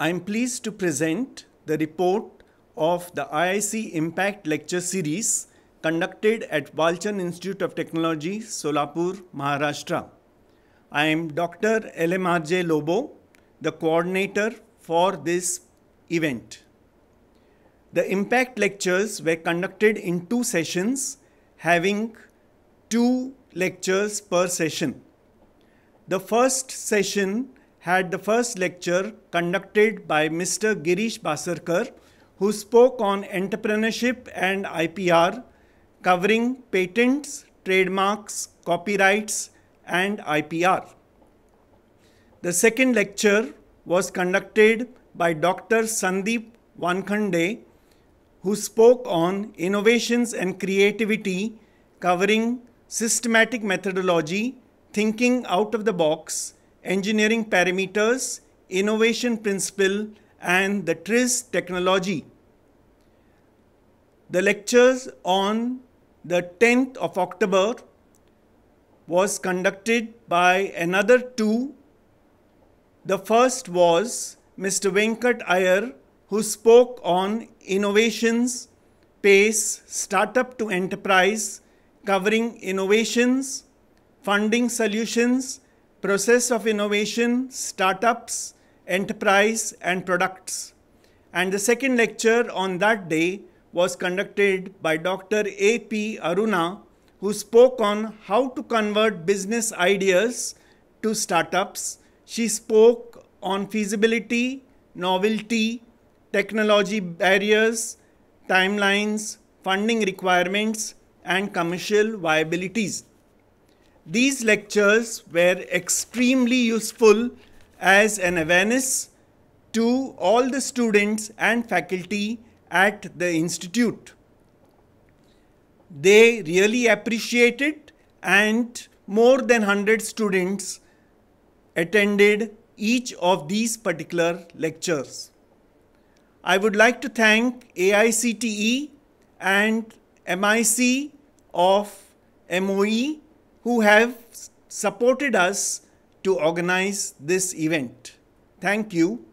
I am pleased to present the report of the IIC Impact Lecture Series conducted at Walchan Institute of Technology, Solapur, Maharashtra. I am Dr. LMRJ Lobo, the coordinator for this event. The impact lectures were conducted in two sessions, having two lectures per session. The first session had the first lecture conducted by Mr. Girish Basarkar, who spoke on entrepreneurship and IPR, covering patents, trademarks, copyrights, and IPR. The second lecture was conducted by Dr. Sandeep Wankhande, who spoke on innovations and creativity, covering systematic methodology, thinking out of the box, engineering parameters, innovation principle, and the TRIS technology. The lectures on the 10th of October was conducted by another two. The first was Mr. Venkat Iyer, who spoke on innovations, pace, startup to enterprise, covering innovations, funding solutions, process of innovation, startups, enterprise and products. And the second lecture on that day was conducted by Dr. A.P. Aruna, who spoke on how to convert business ideas to startups. She spoke on feasibility, novelty, technology barriers, timelines, funding requirements, and commercial viabilities. These lectures were extremely useful as an awareness to all the students and faculty at the institute. They really appreciated, and more than 100 students attended each of these particular lectures. I would like to thank AICTE and MIC of MOE who have supported us to organize this event. Thank you.